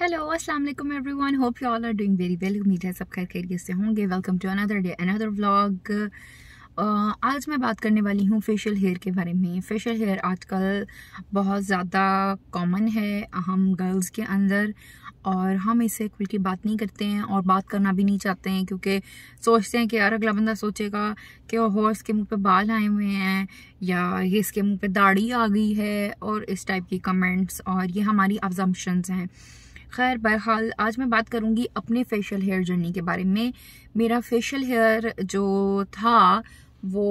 hello अस्सलाम वालेकुम everyone hope you all are doing very well उम्मीद है सब खैर खैरियत से होंगे welcome to another day another vlog आज मैं बात करने वाली हूँ फेशियल हेयर के बारे में फेशियल हेयर आजकल बहुत ज़्यादा कॉमन है हम गर्ल्स के अंदर और हम इसे खुल के बात नहीं करते हैं और बात करना भी नहीं चाहते हैं क्योंकि सोचते हैं कि यार अगला बंदा सोचेगा कि ओहो इसके मुंह पे बाल आए हुए हैं या ये इसके मुंह पे दाढ़ी आ गई है और इस टाइप की कमेंट्स और ये हमारी अब्जम्पशंस हैं खैर बहरहाल आज मैं बात करूँगी अपने फेशियल हेयर जर्नी के बारे में मेरा फेशियल हेयर जो था वो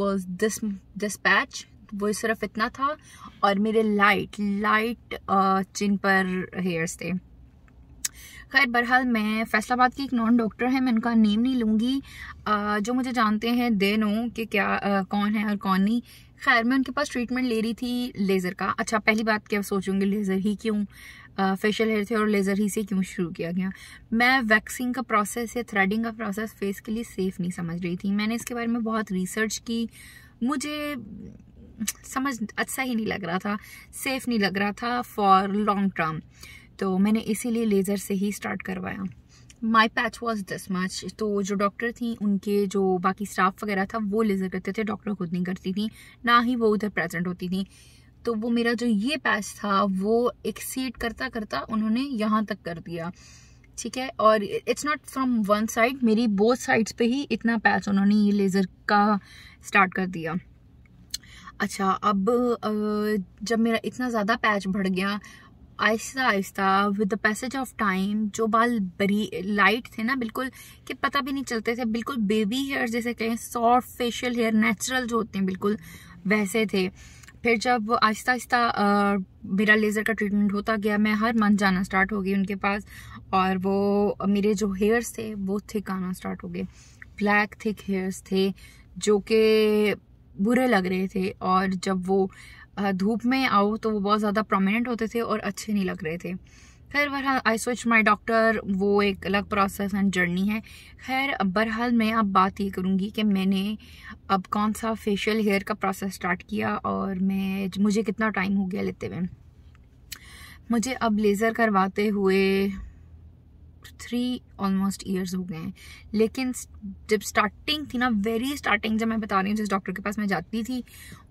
वॉज दिस डिस्पैच वो सिर्फ इतना था और मेरे लाइट लाइट चिन पर हेयर्स थे खैर बहरहाल मैं फैसलाबाद की एक नॉन डॉक्टर हैं मैं उनका नेम नहीं लूँगी जो मुझे जानते हैं दे नो कि क्या आ, कौन है और कौन नहीं खैर मैं उनके पास ट्रीटमेंट ले रही थी लेज़र का अच्छा पहली बात क्या सोचूंगी लेज़र ही क्यों फेशियल हेयर थे और लेज़र ही से क्यों शुरू किया गया मैं वैक्सिंग का प्रोसेस या थ्रेडिंग का प्रोसेस फेस के लिए सेफ़ नहीं समझ रही थी मैंने इसके बारे में बहुत रिसर्च की मुझे समझ अच्छा ही नहीं लग रहा था सेफ़ नहीं लग रहा था फॉर लॉन्ग टर्म तो मैंने इसीलिए लेज़र से ही स्टार्ट करवाया my patch was this much तो जो डॉक्टर थी उनके जो बाकी स्टाफ वगैरह था वो लेज़र करते थे डॉक्टर खुद नहीं करती थी ना ही वो उधर प्रेजेंट होती थी तो वो मेरा जो ये पैच था वो एक्सीड करता करता उन्होंने यहाँ तक कर दिया ठीक है और it's not from one side मेरी बोथ साइड्स पे ही इतना पैच उन्होंने ये लेज़र का स्टार्ट कर दिया अच्छा अब जब मेरा इतना ज़्यादा पैच बढ़ गया आहिस्ता आहिस्ता with the passage of time जो बाल बरी लाइट थे ना बिल्कुल कि पता भी नहीं चलते थे बिल्कुल बेबी हेयर जैसे कहें सॉफ्ट फेशियल हेयर नेचुरल जो होते हैं बिल्कुल वैसे थे फिर जब आहिस्ता आहिस्ता मेरा लेज़र का ट्रीटमेंट होता गया मैं हर मंथ जाना स्टार्ट हो गई उनके पास और वो मेरे जो हेयर्स थे वो थिक आना स्टार्ट हो गए ब्लैक थिक हेयर्स थे जो कि बुरे लग रहे थे और जब वो धूप में आओ तो वो बहुत ज़्यादा प्रोमिनेंट होते थे और अच्छे नहीं लग रहे थे खैर बहरहाल आई स्विच माई डॉक्टर वो एक अलग प्रोसेस एंड जर्नी है खैर बहरहाल मैं अब बात ये करूँगी कि मैंने अब कौन सा फेशियल हेयर का प्रोसेस स्टार्ट किया और मैं मुझे कितना टाइम हो गया लेते हुए मुझे अब लेज़र करवाते हुए थ्री ऑलमोस्ट ईयर्स हो गए हैं लेकिन जब स्टार्टिंग थी ना वेरी स्टार्टिंग जब मैं बता रही हूँ जिस डॉक्टर के पास मैं जाती थी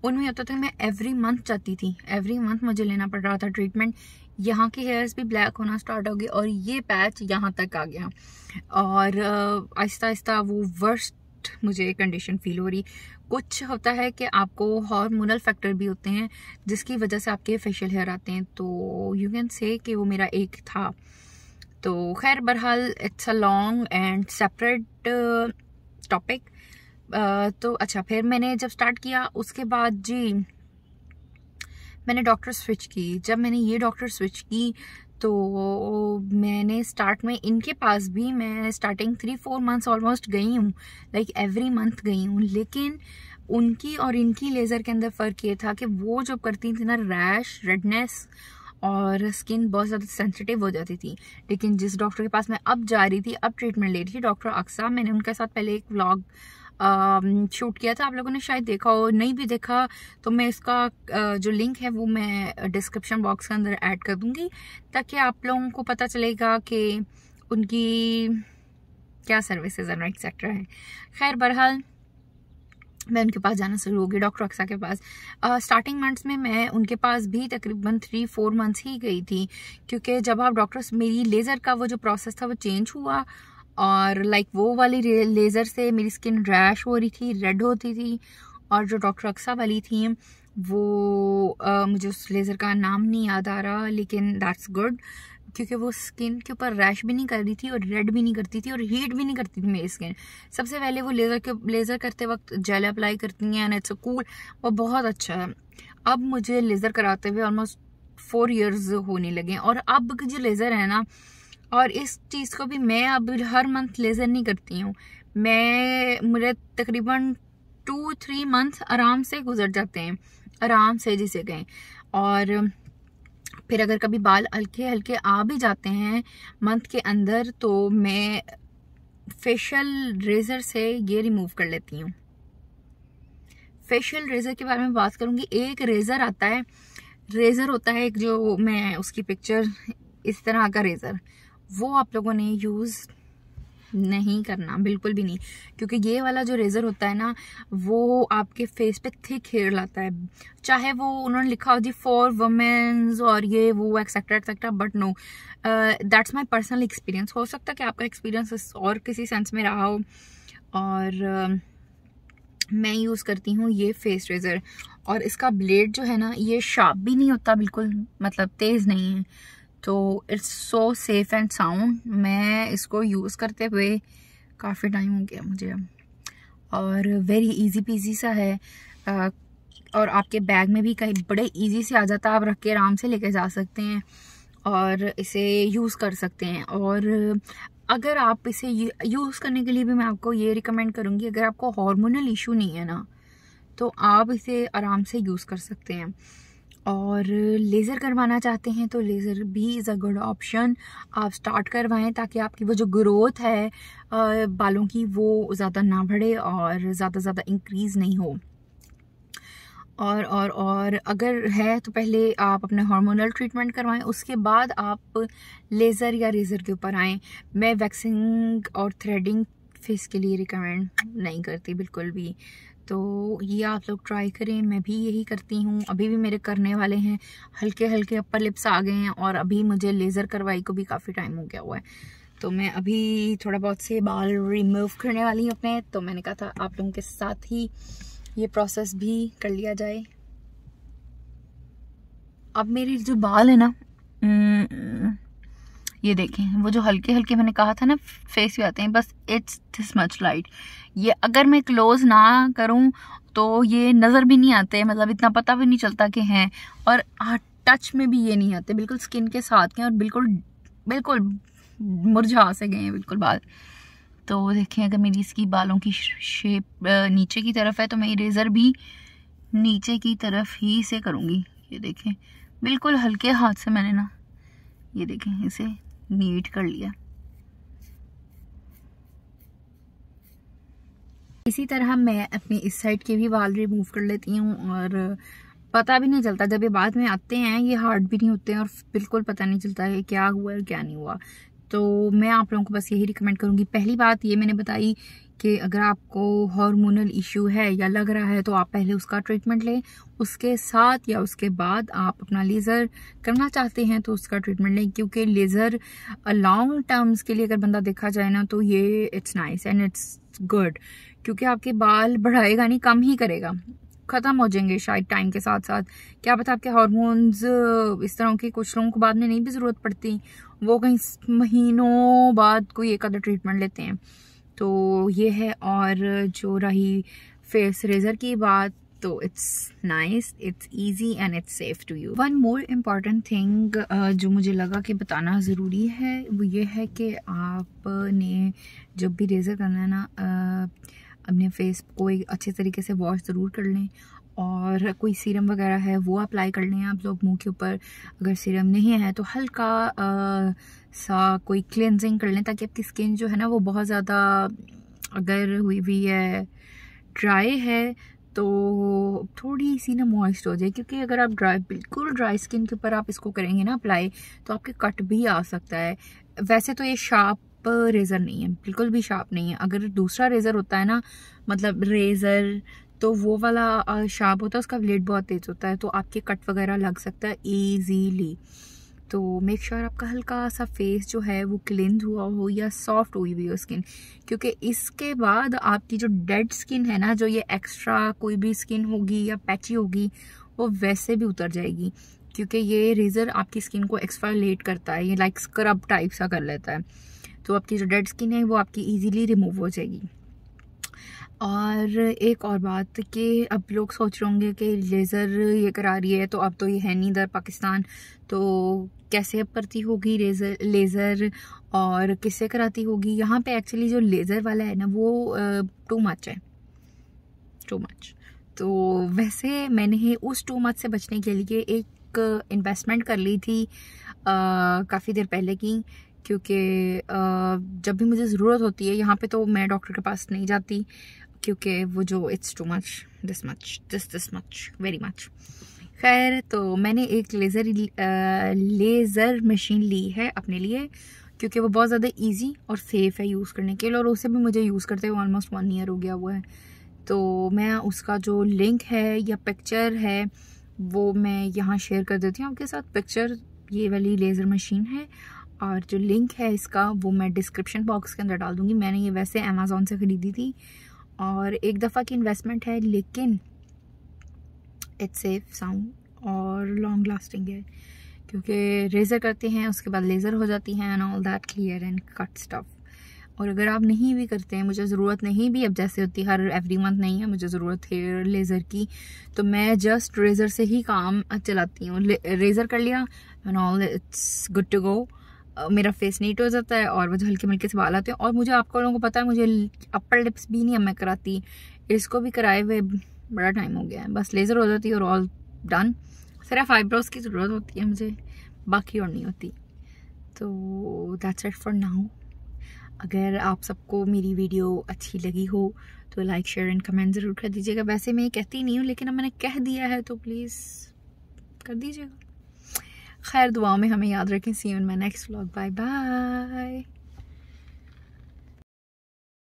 उनमें होता था मैं एवरी मंथ जाती थी एवरी मंथ मुझे लेना पड़ रहा था ट्रीटमेंट यहाँ की हेयर्स भी ब्लैक होना स्टार्ट हो गई और ये पैच यहाँ तक आ गया और आहिस्ता आहिस्ता वो वर्स्ट मुझे कंडीशन फील हो रही कुछ होता है कि आपको हार्मोनल फैक्टर भी होते हैं जिसकी वजह से आपके फेशियल हेयर आते हैं तो यू कैन से कि वो मेरा एक था तो खैर बहरहाल it's a long and separate topic तो अच्छा फिर मैंने जब स्टार्ट किया उसके बाद जी मैंने डॉक्टर स्विच की जब मैंने ये डॉक्टर स्विच की तो मैंने स्टार्ट में इनके पास भी मैं starting three four months almost गई हूँ लाइक एवरी मंथ गई हूँ लेकिन उनकी और इनकी लेज़र के अंदर फ़र्क ये था कि वो जब करती थी ना रैश रेडनेस और स्किन बहुत ज़्यादा सेंसिटिव हो जाती थी लेकिन जिस डॉक्टर के पास मैं अब जा रही थी अब ट्रीटमेंट ले रही थी डॉक्टर अक्सा मैंने उनके साथ पहले एक व्लॉग शूट किया था आप लोगों ने शायद देखा हो नहीं भी देखा तो मैं इसका जो लिंक है वो मैं डिस्क्रिप्शन बॉक्स के अंदर ऐड कर दूंगी ताकि आप लोगों को पता चलेगा कि उनकी क्या सर्विसेज है एक्सेट्रा है खैर बहरहाल मैं उनके पास जाना शुरू होगी डॉक्टर अक्सा के पास स्टार्टिंग uh, मंथ्स में मैं उनके पास भी तकरीबन थ्री फोर मंथ्स ही गई थी क्योंकि जब आप डॉक्टर्स मेरी लेज़र का वो जो प्रोसेस था वो चेंज हुआ और लाइक वो वाली लेज़र से मेरी स्किन रैश हो रही थी रेड होती थी और जो डॉक्टर अक्सा वाली थी वो आ, मुझे उस लेज़र का नाम नहीं याद आ रहा लेकिन दैट्स गुड क्योंकि वो स्किन के ऊपर रैश भी नहीं कर रही थी और रेड भी नहीं करती थी और हीट भी नहीं करती थी मेरी स्किन सबसे पहले वो लेज़र के लेज़र करते वक्त जेल अप्लाई करती हैं एंड इट्स कूल वो बहुत अच्छा है अब मुझे लेज़र कराते हुए ऑलमोस्ट फोर इयर्स होने लगे और अब जो लेज़र है ना और इस चीज़ को भी मैं अब हर मंथ लेज़र नहीं करती हूँ मैं मुझे तकरीबन टू थ्री मंथ आराम से गुजर जाते हैं आराम से जिसे गए और फिर अगर कभी बाल हल्के हल्के आ भी जाते हैं मंथ के अंदर तो मैं फेशियल रेज़र से ये रिमूव कर लेती हूँ फेशियल रेज़र के बारे में बात करूँगी एक रेज़र आता है रेज़र होता है एक जो मैं उसकी पिक्चर इस तरह का रेज़र वो आप लोगों ने यूज़ नहीं करना बिल्कुल भी नहीं क्योंकि ये वाला जो रेज़र होता है ना वो आपके फेस पे थिक हेयर लाता है चाहे वो उन्होंने लिखा हो जी फॉर वमेन्स और ये वो etcetera etcetera but no that's my personal experience हो सकता है कि आपका एक्सपीरियंस और किसी सेंस में रहा हो और uh, मैं यूज़ करती हूँ ये फेस रेज़र और इसका ब्लेड जो है ना ये शार्प भी नहीं होता बिल्कुल मतलब तेज़ नहीं है तो it's so safe and sound मैं इसको यूज़ करते हुए काफ़ी टाइम हो गया मुझे और वेरी इजी पीजी सा है और आपके बैग में भी कहीं बड़े इजी से आ जाता है आप रख के आराम से लेके जा सकते हैं और इसे यूज़ कर सकते हैं और अगर आप इसे यूज़ करने के लिए भी मैं आपको ये रिकमेंड करूँगी अगर आपको हार्मोनल इशू नहीं है ना तो आप इसे आराम से यूज़ कर सकते हैं और लेज़र करवाना चाहते हैं तो लेज़र भी इज़ अ गुड ऑप्शन आप स्टार्ट करवाएं ताकि आपकी वो जो ग्रोथ है बालों की वो ज़्यादा ना बढ़े और ज़्यादा ज़्यादा इंक्रीज़ नहीं हो और और और अगर है तो पहले आप अपने हार्मोनल ट्रीटमेंट करवाएं उसके बाद आप लेज़र या रेज़र के ऊपर आएँ मैं वैक्सिंग और थ्रेडिंग फेस के लिए रिकमेंड नहीं करती बिल्कुल भी तो ये आप लोग ट्राई करें मैं भी यही करती हूँ अभी भी मेरे करने वाले हैं हल्के हल्के अपर लिप्स आ गए हैं और अभी मुझे लेज़र करवाई को भी काफ़ी टाइम हो गया हुआ है तो मैं अभी थोड़ा बहुत से बाल रिमूव करने वाली हूँ अपने तो मैंने कहा था आप लोगों के साथ ही ये प्रोसेस भी कर लिया जाए अब मेरे जो बाल है ना ये देखें वो जो हल्के हल्के मैंने कहा था ना फेस पे आते हैं बस इट्स दिस मच लाइट ये अगर मैं क्लोज़ ना करूँ तो ये नज़र भी नहीं आते मतलब इतना पता भी नहीं चलता कि हैं और टच में भी ये नहीं आते बिल्कुल स्किन के साथ के और बिल्कुल बिल्कुल मुरझा से गए हैं बिल्कुल बाल तो देखें अगर मेरी इसकी बालों की शेप नीचे की तरफ है तो मैं इरेज़र भी नीचे की तरफ ही से करूँगी ये देखें बिल्कुल हल्के हाथ से मैंने ना ये देखें इसे मीट कर लिया इसी तरह मैं अपने इस साइड के भी बाल रिमूव कर लेती हूँ और पता भी नहीं चलता जब ये बाद में आते हैं ये हार्ड भी नहीं होते हैं और बिल्कुल पता नहीं चलता है क्या हुआ और क्या नहीं हुआ तो मैं आप लोगों को बस यही रिकमेंड करूँगी पहली बात ये मैंने बताई कि अगर आपको हार्मोनल इश्यू है या लग रहा है तो आप पहले उसका ट्रीटमेंट लें उसके साथ या उसके बाद आप अपना लेज़र करना चाहते हैं तो उसका ट्रीटमेंट लें क्योंकि लेज़र लॉन्ग टर्म्स के लिए अगर बंदा देखा जाए ना तो ये it's nice and it's good क्योंकि आपके बाल बढ़ाएगा नहीं कम ही करेगा ख़त्म हो जाएंगे शायद टाइम के साथ साथ क्या पता आपके हार्मोन्स इस तरह के कुछ लोगों को बाद में नहीं भी ज़रूरत पड़ती वो कहीं महीनों बाद कोई एक अदर ट्रीटमेंट लेते हैं तो ये है और जो रही फेस रेज़र की बात तो it's nice it's easy and it's safe to you one more important thing जो मुझे लगा कि बताना ज़रूरी है वो ये है कि आपने जब भी रेज़र करना है ना uh, अपने फेस को एक अच्छे तरीके से वॉश ज़रूर कर लें और कोई सीरम वगैरह है वो अप्लाई कर लें आप लोग मुंह के ऊपर अगर सीरम नहीं है तो हल्का आ, सा कोई क्लेंजिंग कर लें ताकि आपकी स्किन जो है ना वो बहुत ज़्यादा अगर हुई हुई है ड्राई है तो थोड़ी सी ना मॉइस्ट हो जाए क्योंकि अगर आप ड्राई बिल्कुल ड्राई स्किन के ऊपर आप इसको करेंगे ना अप्लाई तो आपके कट भी आ सकता है वैसे तो ये शार्प रेज़र नहीं है बिल्कुल भी शार्प नहीं है अगर दूसरा रेज़र होता है ना मतलब रेज़र तो वो वाला शार्प होता है उसका ब्लेड बहुत तेज़ होता है तो आपके कट वगैरह लग सकता है ईजीली तो मेक श्योर sure आपका हल्का सा फेस जो है वो क्लिनज हुआ हो या सॉफ्ट हुई हुई हो स्किन क्योंकि इसके बाद आपकी जो डेड स्किन है ना जो ये एक्स्ट्रा कोई भी स्किन होगी या पैची होगी वो वैसे भी उतर जाएगी क्योंकि ये रेज़र आपकी स्किन को लेट करता है ये लाइक स्क्रब टाइप सा कर लेता है तो आपकी जो डेड स्किन है वो आपकी ईजीली रिमूव हो जाएगी और एक और बात कि अब लोग सोच रहे होंगे कि लेज़र ये करा रही है तो अब तो ये है नहीं इधर पाकिस्तान तो कैसे अब करती होगी लेज़र लेज़र और किससे कराती होगी यहाँ पे एक्चुअली जो लेज़र वाला है ना वो टू मच है टू मच तो वैसे मैंने उस टू मच से बचने के लिए एक इन्वेस्टमेंट कर ली थी काफ़ी देर पहले की क्योंकि जब भी मुझे ज़रूरत होती है यहाँ पे तो मैं डॉक्टर के पास नहीं जाती क्योंकि वो जो it's too much this much this this much very much खैर तो मैंने एक लेज़र लेज़र मशीन ली है अपने लिए क्योंकि वो बहुत ज़्यादा इजी और सेफ़ है यूज़ करने के लिए और उसे भी मुझे यूज़ करते हुए ऑलमोस्ट वन ईयर हो गया हुआ है तो मैं उसका जो लिंक है या पिक्चर है वो मैं यहाँ शेयर कर देती हूँ आपके साथ पिक्चर ये वाली लेज़र मशीन है और जो लिंक है इसका वो मैं डिस्क्रिप्शन बॉक्स के अंदर डाल दूंगी मैंने ये वैसे अमेज़ोन से ख़रीदी थी और एक दफ़ा की इन्वेस्टमेंट है लेकिन इट्स सेफ साउंड और लॉन्ग लास्टिंग है क्योंकि रेज़र करते हैं उसके बाद लेज़र हो जाती हैं and all that clear and cut stuff और अगर आप नहीं भी करते हैं मुझे ज़रूरत नहीं भी अब जैसे होती हर एवरी मंथ नहीं है मुझे ज़रूरत है लेज़र की तो मैं जस्ट रेज़र से ही काम चलाती हूँ रेज़र कर लिया and all it's good to go मेरा फेस नीट हो जाता है और मुझे हल्के मल्के से बाल आते हैं और मुझे आपको लोगों को पता है मुझे अपर लिप्स भी नहीं अब मैं कराती इसको भी कराए हुए बड़ा टाइम हो गया है बस लेज़र हो जाती है और ऑल डन सिर्फ आईब्रोज़ की ज़रूरत होती है मुझे बाकी और नहीं होती तो दैट्स इट फॉर नाउ अगर आप सबको मेरी वीडियो अच्छी लगी हो तो लाइक शेयर एंड कमेंट ज़रूर कर दीजिएगा वैसे मैं ये कहती नहीं हूँ लेकिन अब मैंने कह दिया है तो प्लीज़ कर दीजिएगा खैर दुआओं में हमें याद रखें see you in my next vlog bye bye